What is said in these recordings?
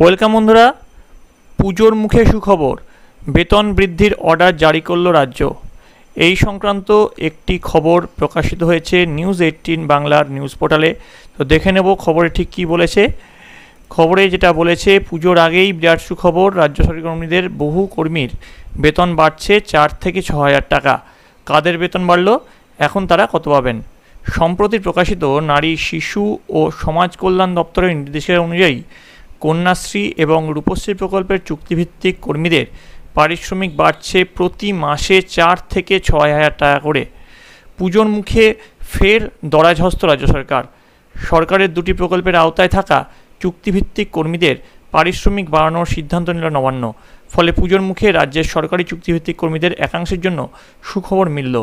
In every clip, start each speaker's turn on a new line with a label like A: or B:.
A: welcome বন্ধুরা পুজোর মুখে সুখবর বেতন বৃদ্ধির অর্ডার জারি করল রাজ্য এই সংক্রান্ত একটি খবর প্রকাশিত হয়েছে নিউজ এইটিন বাংলার নিউজ পোর্টালে তো দেখে নেব খবরে ঠিক কী বলেছে খবরে যেটা বলেছে পুজোর আগেই বিরাট সুখবর রাজ্য সরকারি কর্মীদের বহু কর্মীর বেতন বাড়ছে চার থেকে ছ হাজার টাকা কাদের বেতন বাড়ল এখন তারা কত পাবেন সম্প্রতি প্রকাশিত নারী শিশু ও সমাজ কল্যাণ দপ্তরের নির্দেশিকা অনুযায়ী কন্যাশ্রী এবং রূপশ্রী প্রকল্পের চুক্তিভিত্তিক কর্মীদের পারিশ্রমিক বাড়ছে প্রতি মাসে চার থেকে ছয় হাজার টাকা করে পুজোর মুখে ফের দরাজহস্ত রাজ্য সরকার সরকারের দুটি প্রকল্পের আওতায় থাকা চুক্তিভিত্তিক কর্মীদের পারিশ্রমিক বাড়ানোর সিদ্ধান্ত নিল নবান্ন ফলে পুজোর মুখে রাজ্যের সরকারি চুক্তিভিত্তিক কর্মীদের একাংশের জন্য সুখবর মিলল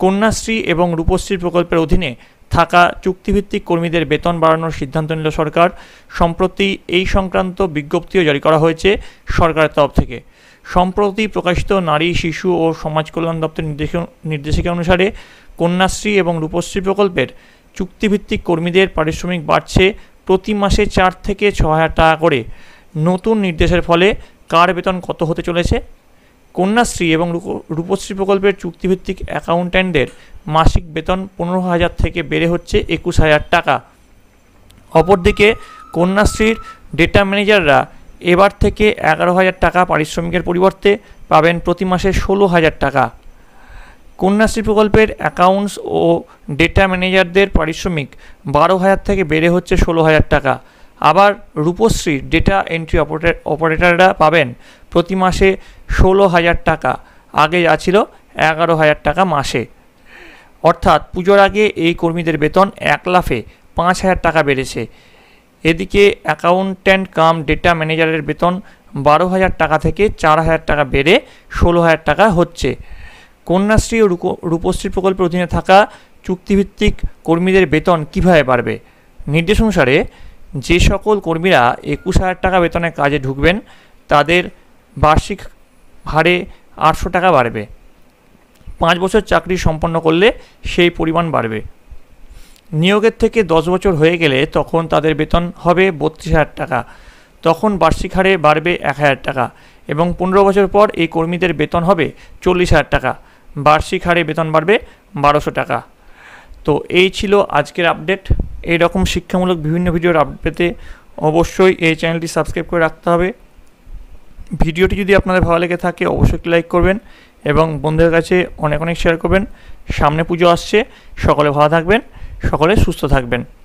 A: কন্যাশ্রী এবং রূপশ্রী প্রকল্পের অধীনে থাকা চুক্তিভিত্তিক কর্মীদের বেতন বাড়ানোর সিদ্ধান্ত নিল সরকার সম্প্রতি এই সংক্রান্ত বিজ্ঞপ্তিও জারি করা হয়েছে সরকারের তরফ থেকে সম্প্রতি প্রকাশিত নারী শিশু ও সমাজ কল্যাণ দপ্তরের নির্দেশিকা অনুসারে কন্যাশ্রী এবং রূপশ্রী প্রকল্পের চুক্তিভিত্তিক কর্মীদের পারিশ্রমিক বাড়ছে প্রতি মাসে চার থেকে ছ হাজার টাকা করে নতুন নির্দেশের ফলে কার বেতন কত হতে চলেছে কন্যাশ্রী এবং রূপশ্রী প্রকল্পের চুক্তিভিত্তিক অ্যাকাউন্ট্যান্টদের মাসিক বেতন পনেরো হাজার থেকে বেড়ে হচ্ছে একুশ হাজার টাকা অপরদিকে কন্যাশ্রীর ডেটা ম্যানেজাররা এবার থেকে এগারো হাজার টাকা পারিশ্রমিকের পরিবর্তে পাবেন প্রতি মাসে ষোলো হাজার টাকা কন্যাশ্রী প্রকল্পের অ্যাকাউন্টস ও ডেটা ম্যানেজারদের পারিশ্রমিক বারো হাজার থেকে বেড়ে হচ্ছে ষোলো হাজার টাকা আবার রূপশ্রীর ডেটা এন্ট্রি অপারেটাররা পাবেন প্রতি মাসে ষোলো হাজার টাকা আগে যা ছিল এগারো হাজার টাকা মাসে অর্থাৎ পুজোর আগে এই কর্মীদের বেতন এক লাফে পাঁচ হাজার টাকা বেড়েছে এদিকে অ্যাকাউন্ট্যান্ট কাম ডেটা ম্যানেজারের বেতন বারো হাজার টাকা থেকে চার হাজার টাকা বেড়ে ষোলো হাজার টাকা হচ্ছে কন্যাশ্রী ও রূপশ্রী প্রকল্পের অধীনে থাকা চুক্তিভিত্তিক কর্মীদের বেতন কীভাবে বাড়বে নির্দেশ অনুসারে যে সকল কর্মীরা একুশ হাজার টাকা বেতনে কাজে ঢুকবেন তাদের বার্ষিক হারে আটশো টাকা বাড়বে পাঁচ বছর চাকরি সম্পন্ন করলে সেই পরিমাণ বাড়বে নিয়োগের থেকে দশ বছর হয়ে গেলে তখন তাদের বেতন হবে বত্রিশ হাজার টাকা তখন বার্ষিক হারে বাড়বে এক হাজার টাকা এবং পনেরো বছর পর এই কর্মীদের বেতন হবে চল্লিশ হাজার টাকা বার্ষিক হারে বেতন বাড়বে বারোশো টাকা তো এই ছিল আজকের আপডেট এই রকম শিক্ষামূলক বিভিন্ন ভিডিওর আপডেট পেতে অবশ্যই এই চ্যানেলটি সাবস্ক্রাইব করে রাখতে হবে ভিডিওটি যদি আপনাদের ভালো লেগে থাকে অবশ্যই লাইক করবেন এবং বন্ধুদের কাছে অনেক অনেক শেয়ার করবেন সামনে পুজো আসছে সকলে ভালো থাকবেন সকলে সুস্থ থাকবেন